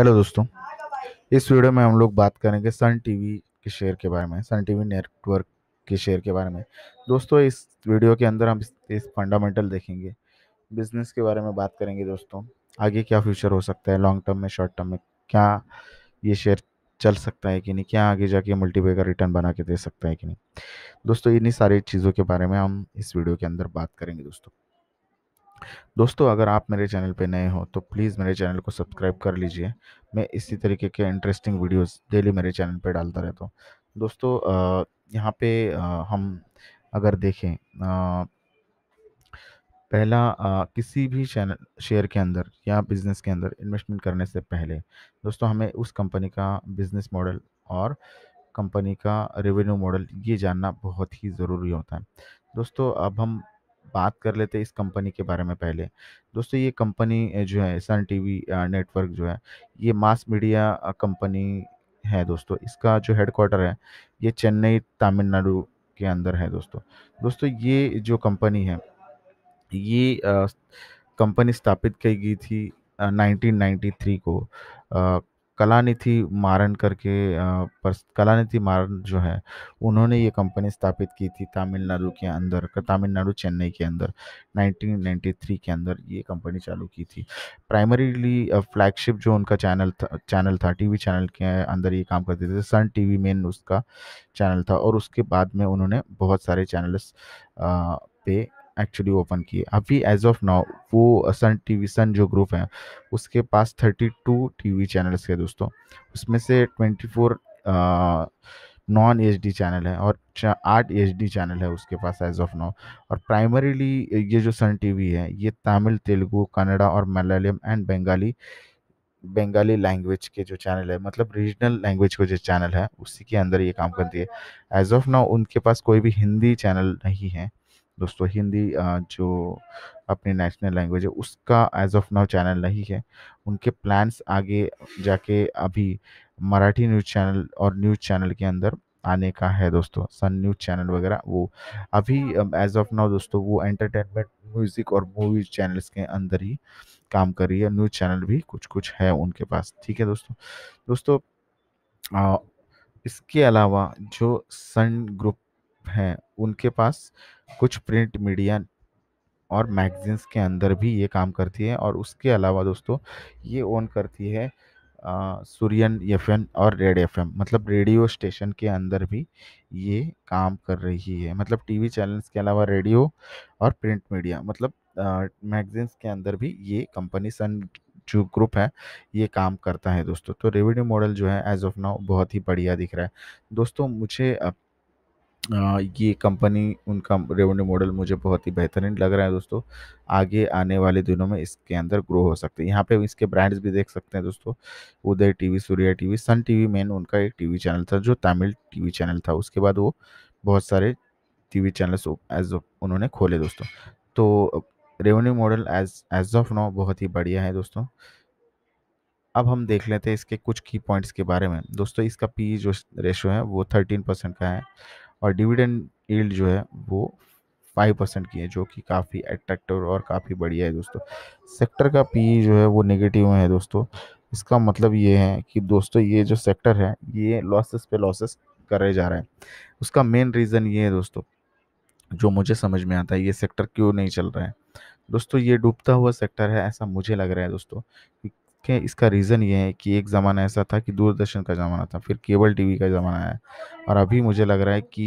hello दोस्तों इस video में हम लोग बात करेंगे सन टीवी के शेयर के बारे में सन टीवी नेटवर्क के शेयर के बारे में दोस्तों इस वीडियो के अंदर हम इस फंडामेंटल देखेंगे बिजनेस के बारे में बात करेंगे दोस्तों आगे क्या फ्यूचर हो सकता है लॉन्ग टर्म में शॉर्ट टर्म में क्या ये शेयर चल सकता है कि नहीं क्या आगे जाके मल्टीपे का रिटर्न बना के दे सकता है कि नहीं दोस्तों इन्हीं सारी चीज़ों के बारे में हम इस वीडियो के अंदर बात करेंगे दोस्तों दोस्तों अगर आप मेरे चैनल पर नए हो तो प्लीज़ मेरे चैनल को सब्सक्राइब कर लीजिए मैं इसी तरीके के इंटरेस्टिंग वीडियोस डेली मेरे चैनल पर डालता रहता हूँ दोस्तों यहाँ पे हम अगर देखें पहला किसी भी चैनल शेयर के अंदर या बिज़नेस के अंदर इन्वेस्टमेंट करने से पहले दोस्तों हमें उस कंपनी का बिज़नेस मॉडल और कंपनी का रेवेन्यू मॉडल ये जानना बहुत ही ज़रूरी होता है दोस्तों अब हम बात कर लेते हैं इस कंपनी के बारे में पहले दोस्तों ये कंपनी जो है सन टीवी नेटवर्क जो है ये मास मीडिया कंपनी है दोस्तों इसका जो हेडक्वार्टर है ये चेन्नई तमिलनाडु के अंदर है दोस्तों दोस्तों ये जो कंपनी है ये कंपनी स्थापित की गई थी 1993 को कलानिधि मारन करके पर कलानिधि मारन जो है उन्होंने ये कंपनी स्थापित की थी तमिलनाडु के अंदर तमिलनाडु चेन्नई के अंदर 1993 के अंदर ये कंपनी चालू की थी प्राइमरीली फ्लैगशिप जो उनका चैनल था चैनल था टीवी चैनल के अंदर ये काम करते थे सन टीवी मेन उसका चैनल था और उसके बाद में उन्होंने बहुत सारे चैनल्स पे एक्चुअली ओपन किए अभी एज ऑफ नाउ वो सन वी सन जो ग्रुप है उसके पास thirty two T V channels है दोस्तों उसमें से twenty four non H D channel है और आठ एच डी चैनल है उसके पास एज ऑफ नाउ और प्राइमरीली ये जो सन वी है ये तमिल तेलुगु कन्नड़ा और मलयालम एंड बंगाली बंगाली लैंग्वेज के जो चैनल है मतलब रीजनल लैंग्वेज के जो चैनल है उसी के अंदर ये काम करती है एज ऑफ नाउ उनके पास कोई भी हिंदी चैनल नहीं है दोस्तों हिंदी जो अपनी नेशनल लैंग्वेज है उसका एज ऑफ नाउ चैनल नहीं है उनके प्लान्स आगे जाके अभी मराठी न्यूज़ चैनल और न्यूज़ चैनल के अंदर आने का है दोस्तों सन न्यूज़ चैनल वगैरह वो अभी एज ऑफ नाउ दोस्तों वो एंटरटेनमेंट म्यूज़िक और मूवीज चैनल्स के अंदर ही काम कर रही है न्यूज़ चैनल भी कुछ कुछ है उनके पास ठीक है दोस्तों दोस्तों आ, इसके अलावा जो सन ग्रुप हैं उनके पास कुछ प्रिंट मीडिया और मैगजीन्स के अंदर भी ये काम करती है और उसके अलावा दोस्तों ये ओन करती है सूर्यन एफ और रेड एफ मतलब रेडियो स्टेशन के अंदर भी ये काम कर रही है मतलब टीवी चैनल्स के अलावा रेडियो और प्रिंट मीडिया मतलब मैगजीन्स के अंदर भी ये कंपनी सन जो ग्रुप है ये काम करता है दोस्तों तो रेवेन्यू मॉडल जो है एज ऑफ नाउ बहुत ही बढ़िया दिख रहा है दोस्तों मुझे ये कंपनी उनका रेवेन्यू मॉडल मुझे बहुत ही बेहतरीन लग रहा है दोस्तों आगे आने वाले दिनों में इसके अंदर ग्रो हो सकते हैं यहाँ पे इसके ब्रांड्स भी देख सकते हैं दोस्तों Udaya TV Surya TV Sun TV main उनका एक टीवी चैनल था जो तमिल टीवी चैनल था उसके बाद वो बहुत सारे टीवी चैनल्स एज उन्होंने खोले दोस्तों तो revenue model as as of now बहुत ही बढ़िया है दोस्तों अब हम देख लेते हैं इसके कुछ की पॉइंट्स के बारे में दोस्तों इसका पी जो रेशो है वो थर्टीन परसेंट का है और डिविडेंड एल्ड जो है वो फाइव परसेंट की है जो कि काफ़ी अट्रैक्टिव और काफ़ी बढ़िया है दोस्तों सेक्टर का पी जो है वो नेगेटिव है दोस्तों इसका मतलब ये है कि दोस्तों ये जो सेक्टर है ये लॉसेस पे लॉसेस करे जा रहा है उसका मेन रीज़न ये है दोस्तों जो मुझे समझ में आता है ये सेक्टर क्यों नहीं चल रहा है दोस्तों ये डूबता हुआ सेक्टर है ऐसा मुझे लग रहा है दोस्तों के इसका रीज़न ये है कि एक ज़माना ऐसा था कि दूरदर्शन का ज़माना था फिर केबल टीवी का ज़माना है और अभी मुझे लग रहा है कि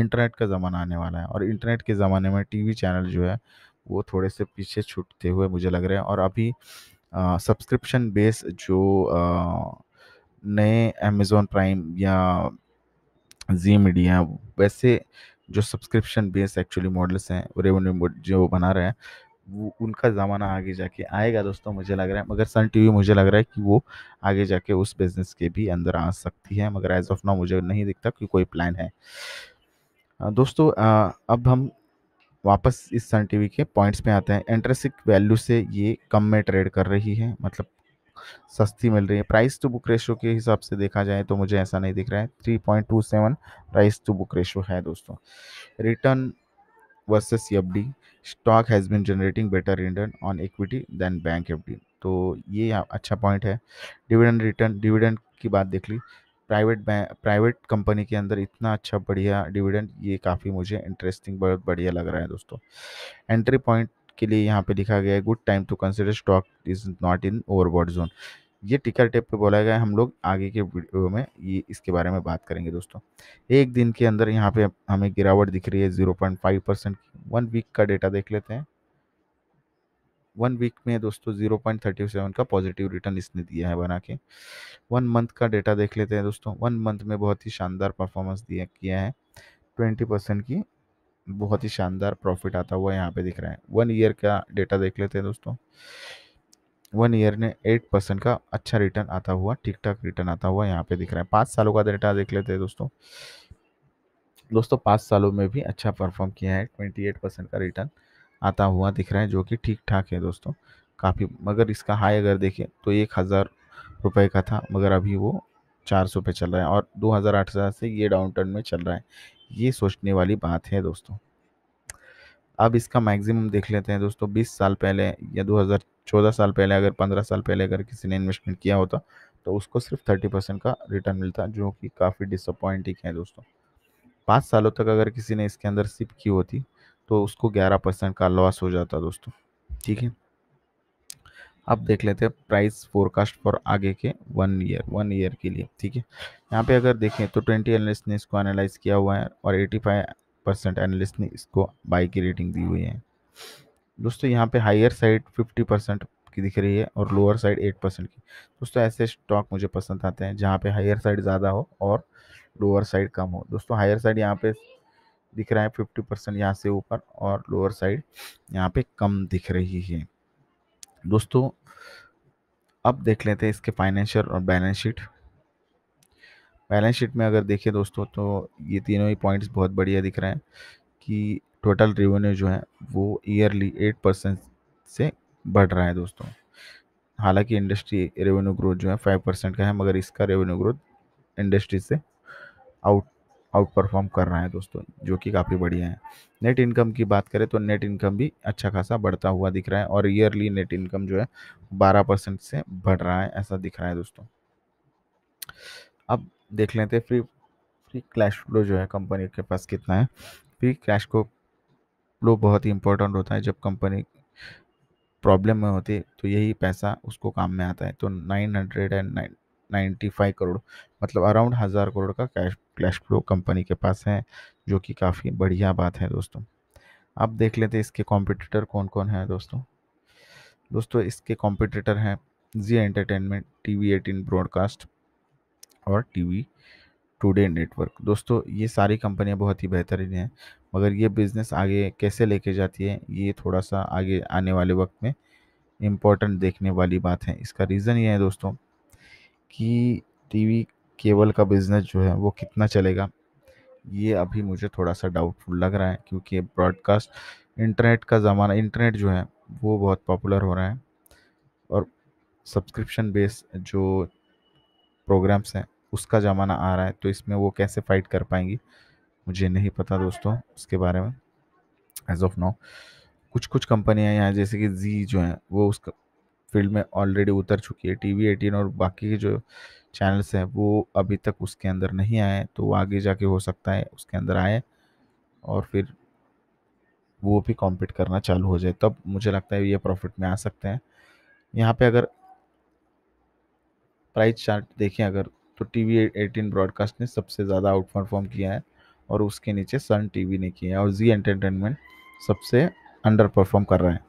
इंटरनेट का ज़माना आने वाला है और इंटरनेट के ज़माने में टीवी चैनल जो है वो थोड़े से पीछे छूटते हुए मुझे लग रहे हैं और अभी सब्सक्रिप्शन बेस जो आ, नए अमेज़ोन प्राइम या जी मीडिया वैसे जो सब्सक्रिप्शन बेस एक्चुअली मॉडल्स हैं रेवेन्यू जो बना रहे हैं वो उनका ज़माना आगे जाके आएगा दोस्तों मुझे लग रहा है मगर सन टीवी मुझे लग रहा है कि वो आगे जाके उस बिज़नेस के भी अंदर आ सकती है मगर एज ऑफ नाउ मुझे नहीं दिखता कि कोई प्लान है दोस्तों अब हम वापस इस सन टीवी के पॉइंट्स पे आते हैं इंटरेस्टिक वैल्यू से ये कम में ट्रेड कर रही है मतलब सस्ती मिल रही है प्राइस टू बुक रेशो के हिसाब से देखा जाए तो मुझे ऐसा नहीं दिख रहा है seven price to book ratio है दोस्तों return versus F D stock has been generating better return on equity than bank F D तो ये अच्छा पॉइंट है डिविडेंड रिटर्न डिविडेंड की बात देख ली प्राइवेट प्राइवेट कंपनी के अंदर इतना अच्छा बढ़िया डिविडेंड ये काफ़ी मुझे इंटरेस्टिंग बहुत बढ़िया लग रहा है दोस्तों एंट्री पॉइंट के लिए यहाँ पे लिखा गया है good time to consider stock is not in overbought zone ये टिकर टेप पे बोला गया है हम लोग आगे के वीडियो में ये इसके बारे में बात करेंगे दोस्तों एक दिन के अंदर यहाँ पे हमें गिरावट दिख रही है zero point five percent one week का डेटा देख लेते हैं वन वीक में दोस्तों जीरो पॉइंट थर्टी सेवन का पॉजिटिव रिटर्न इसने दिया है बना के वन मंथ का डेटा देख लेते हैं दोस्तों वन मंथ में बहुत ही शानदार परफॉर्मेंस दिया किया है ट्वेंटी परसेंट की बहुत ही शानदार प्रॉफिट आता हुआ यहाँ पे दिख रहा है वन ईयर का डेटा देख लेते हैं दोस्तों वन ईयर ने एट परसेंट का अच्छा रिटर्न आता हुआ ठीक ठाक रिटर्न आता हुआ यहाँ पे दिख रहा है पाँच सालों का डेटा देख लेते हैं दोस्तों दोस्तों पाँच सालों में भी अच्छा परफॉर्म किया है ट्वेंटी एट परसेंट का रिटर्न आता हुआ दिख रहा है जो कि ठीक ठाक है दोस्तों काफ़ी मगर इसका हाई अगर देखें तो एक हज़ार रुपये का था मगर अभी वो चार सौ पे चल रहा है और दो हज़ार आठ हज़ार से ये डाउन टर्न में चल रहा है ये सोचने वाली बात है दोस्तों अब इसका मैक्सिमम देख लेते हैं दोस्तों 20 साल पहले या 2014 साल पहले अगर 15 साल पहले अगर किसी ने इन्वेस्टमेंट किया होता तो उसको सिर्फ 30 परसेंट का रिटर्न मिलता जो कि काफ़ी डिसअपॉइंटिंग है दोस्तों पाँच सालों तक अगर किसी ने इसके अंदर सिप की होती तो उसको ग्यारह परसेंट का लॉस हो जाता दोस्तों ठीक है अब देख लेते हैं प्राइस फोरकास्ट फॉर आगे के वन ईयर वन ईयर के लिए ठीक है यहाँ पे अगर देखें तो ट्वेंटी एनलिस्ट ने इसको एनालाइज किया हुआ है और एटी फाइव परसेंट एनालिस्ट ने इसको बाई की रेटिंग दी हुई है दोस्तों यहाँ पे हायर साइड फिफ्टी परसेंट की दिख रही है और लोअर साइड एट परसेंट की दोस्तों ऐसे स्टॉक मुझे पसंद आते हैं जहाँ पे हायर साइड ज़्यादा हो और लोअर साइड कम हो दोस्तों हायर साइड यहाँ पे दिख रहा है फिफ्टी परसेंट यहाँ से ऊपर और लोअर साइड यहाँ पे कम दिख रही है दोस्तों अब देख लेते हैं इसके फाइनेंशियल और बैलेंस शीट बैलेंस शीट में अगर देखें दोस्तों तो ये तीनों ही पॉइंट्स बहुत बढ़िया दिख रहे हैं कि टोटल रेवेन्यू जो है वो ईयरली एट परसेंट से बढ़ रहा है दोस्तों हालांकि इंडस्ट्री रेवेन्यू ग्रोथ जो है फाइव परसेंट का है मगर इसका रेवेन्यू ग्रोथ इंडस्ट्री से आउट आउट परफॉर्म कर रहा है दोस्तों जो कि काफ़ी बढ़िया है नेट इनकम की बात करें तो नेट इनकम भी अच्छा खासा बढ़ता हुआ दिख रहा है और ईयरली नेट इनकम जो है बारह परसेंट से बढ़ रहा है ऐसा दिख रहा है दोस्तों अब देख लेते हैं फ्री फ्री कैश फ्लो जो है कंपनी के पास कितना है फ्री कैश को फ्लो बहुत ही इंपॉर्टेंट होता है जब कंपनी प्रॉब्लम में होती है तो यही पैसा उसको काम में आता है तो nine hundred and nine ninety five crore मतलब अराउंड हज़ार करोड़ का कैश कैश फ्लो कंपनी के पास है जो कि काफ़ी बढ़िया बात है दोस्तों अब देख लेते इसके कॉम्पिटिटर कौन कौन है दोस्तों दोस्तों इसके कॉम्पिटिटर हैं Zee entertainment T V eighteen broadcast और टीवी टुडे नेटवर्क दोस्तों ये सारी कंपनियां बहुत ही बेहतरीन हैं मगर ये बिज़नेस आगे कैसे लेके जाती है ये थोड़ा सा आगे आने वाले वक्त में इम्पोर्टेंट देखने वाली बात है इसका रीज़न ये है दोस्तों कि टीवी केबल का बिज़नेस जो है वो कितना चलेगा ये अभी मुझे थोड़ा सा डाउटफुल लग रहा है क्योंकि ब्रॉडकास्ट इंटरनेट का ज़माना इंटरनेट जो है वो बहुत पॉपुलर हो रहा है और सब्सक्रिप्शन बेस जो प्रोग्राम्स हैं उसका ज़माना आ रहा है तो इसमें वो कैसे फाइट कर पाएंगी मुझे नहीं पता दोस्तों उसके बारे में एज ऑफ नाउ कुछ कुछ कंपनियां यहाँ जैसे कि जी जो है वो उस फील्ड में ऑलरेडी उतर चुकी है टी वी एटीन और बाकी के जो चैनल्स हैं वो अभी तक उसके अंदर नहीं आए तो वो आगे जाके हो सकता है उसके अंदर आए और फिर वो भी कॉम्पीट करना चालू हो जाए तब मुझे लगता है ये प्रॉफिट में आ सकते हैं यहाँ पे अगर प्राइस चार्ट देखें अगर तो टी वी एटीन ब्रॉडकास्ट ने सबसे ज़्यादा आउट परफॉर्म किया है और उसके नीचे सन वी ने किया है और जी एंटरटेनमेंट सबसे अंडर परफॉर्म कर रहा है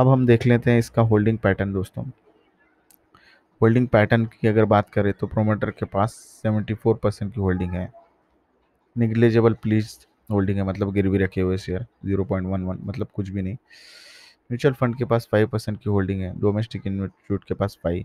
अब हम देख लेते हैं इसका होल्डिंग पैटर्न दोस्तों होल्डिंग पैटर्न की अगर बात करें तो प्रोमोटर के पास 74 परसेंट की होल्डिंग है निगलेजेबल प्लीज होल्डिंग है मतलब गिरवी रखे हुए शेयर 0.11 मतलब कुछ भी नहीं म्यूचुअल फंड के पास 5 परसेंट की होल्डिंग है डोमेस्टिक इंस्टीट्यूट के पास फाइव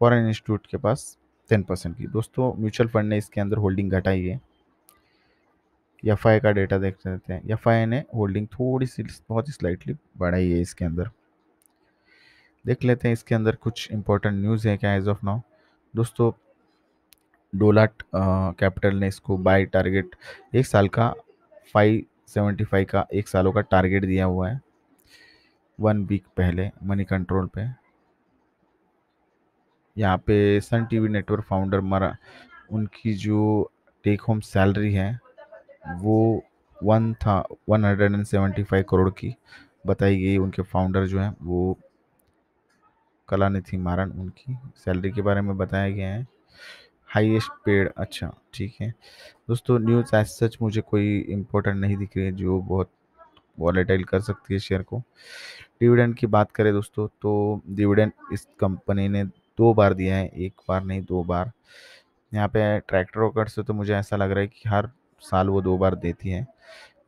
फॉरेन इंस्टीट्यूट के पास टेन परसेंट की दोस्तों म्यूचुअल फंड ने इसके अंदर होल्डिंग घटाई है एफ आई का डेटा देख लेते हैं एफ आई ने होल्डिंग थोड़ी सी बहुत ही स्लाइटली बढ़ाई है इसके अंदर देख लेते हैं इसके अंदर कुछ इंपॉर्टेंट न्यूज़ है क्या एज ऑफ नाउ दोस्तों डोलाट कैपिटल ने इसको बाय टारगेट एक साल का फाइव सेवेंटी फाइव का एक सालों का टारगेट दिया हुआ है वन वीक पहले मनी कंट्रोल पे यहाँ पे सन टीवी नेटवर्क फाउंडर मरा उनकी जो टेक होम सैलरी है वो वन था one hundred and seventy five crore की बताई गई उनके फाउंडर जो हैं वो कलानिधि मारन उनकी सैलरी के बारे में बताया गया है हाईएस्ट पेड अच्छा ठीक है दोस्तों न्यूज़ एज सच मुझे कोई इम्पोर्टेंट नहीं दिख रही है जो बहुत वॉलेटाइल कर सकती है शेयर को डिविडेंड की बात करें दोस्तों तो डिविडेंड इस कंपनी ने दो बार दिया है एक बार नहीं दो बार यहाँ पे ट्रैक्टर ओकर से तो मुझे ऐसा लग रहा है कि हर साल वो दो बार देती है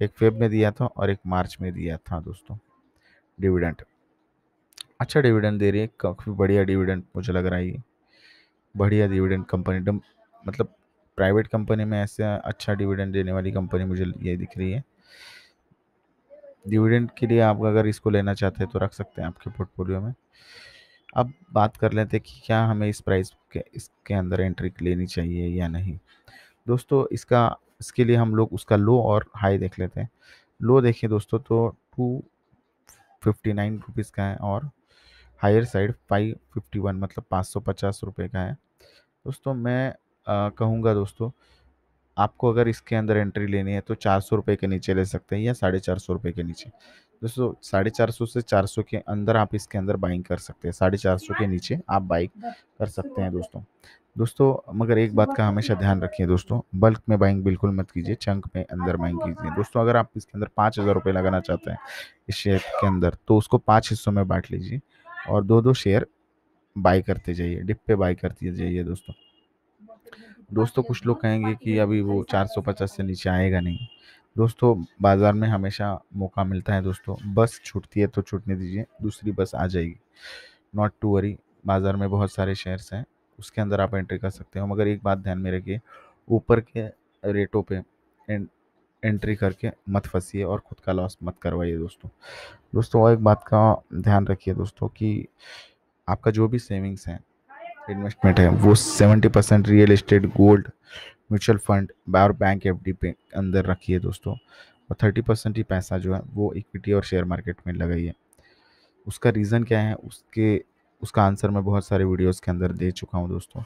एक फेब में दिया था और एक मार्च में दिया था दोस्तों डिविडेंट अच्छा डिविडेंड दे रही है काफ़ी बढ़िया डिविडेंट मुझे लग रहा है ये बढ़िया डिविडेंड कंपनी एकदम मतलब प्राइवेट कंपनी में ऐसा अच्छा डिविडेंट देने वाली कंपनी मुझे ये दिख रही है डिविडेंट के लिए आप अगर इसको लेना चाहते हैं तो रख सकते हैं आपके पोर्टफोलियो में अब बात कर लेते हैं कि क्या हमें इस प्राइस के इसके अंदर एंट्री लेनी चाहिए या नहीं दोस्तों इसका इसके लिए हम लोग उसका लो और हाई देख लेते हैं लो देखें दोस्तों तो टू फिफ्टी नाइन रुपीज़ का है और higher side five fifty one मतलब पाँच सौ पचास रुपये का है दोस्तों मैं कहूँगा दोस्तों आपको अगर इसके अंदर एंट्री लेनी है तो चार सौ रुपये के नीचे ले सकते हैं या साढ़े चार सौ रुपये के नीचे दोस्तों साढ़े चार सौ से चार सौ के अंदर आप इसके अंदर बाइंग कर सकते हैं साढ़े चार सौ के नीचे आप बाइक कर सकते हैं दोस्तों दोस्तों मगर एक बात का हमेशा ध्यान रखिए दोस्तों बल्क में बाइंग बिल्कुल मत कीजिए चंक में अंदर बाइंग कीजिए दोस्तों अगर आप इसके अंदर पाँच हज़ार रुपये लगाना चाहते हैं इस शेयर के अंदर तो उसको पाँच हिस्सों में बांट लीजिए और दो दो शेयर बाई करते जाइए डिप पे बाई करते जाइए दोस्तों दोस्तों कुछ लोग कहेंगे कि अभी वो पचास से नीचे आएगा नहीं दोस्तों बाज़ार में हमेशा मौका मिलता है दोस्तों बस छूटती है तो छूटने दीजिए दूसरी बस आ जाएगी नॉट टू वरी बाज़ार में बहुत सारे शेयर्स हैं उसके अंदर आप एंट्री कर सकते हो मगर एक बात ध्यान में रखिए ऊपर के रेटों पे एंट्री करके मत फंसीए और ख़ुद का लॉस मत करवाइए दोस्तों दोस्तों और एक बात का ध्यान रखिए दोस्तों कि आपका जो भी सेविंग्स हैं इन्वेस्टमेंट है वो seventy percent real estate gold mutual fund और बैंक एफ पे अंदर रखिए दोस्तों और थर्टी परसेंट ही पैसा जो है वो इक्विटी और शेयर मार्केट में लगाइए उसका रीज़न क्या है उसके उसका आंसर मैं बहुत सारे वीडियोस के अंदर दे चुका हूँ दोस्तों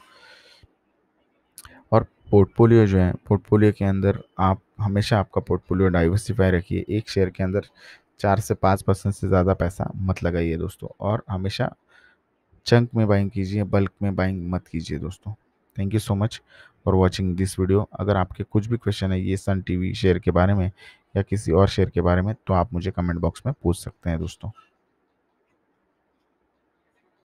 और पोर्टफोलियो जो है पोर्टफोलियो के अंदर आप हमेशा आपका पोर्टफोलियो डाइवर्सिफाई रखिए एक शेयर के अंदर चार से पाँच परसेंट से ज़्यादा पैसा मत लगाइए दोस्तों और हमेशा चंक में बाइंग कीजिए बल्क में बाइंग मत कीजिए दोस्तों thank you so much for watching this video अगर आपके कुछ भी क्वेश्चन है ये सन टी शेयर के बारे में या किसी और शेयर के बारे में तो आप मुझे कमेंट बॉक्स में पूछ सकते हैं दोस्तों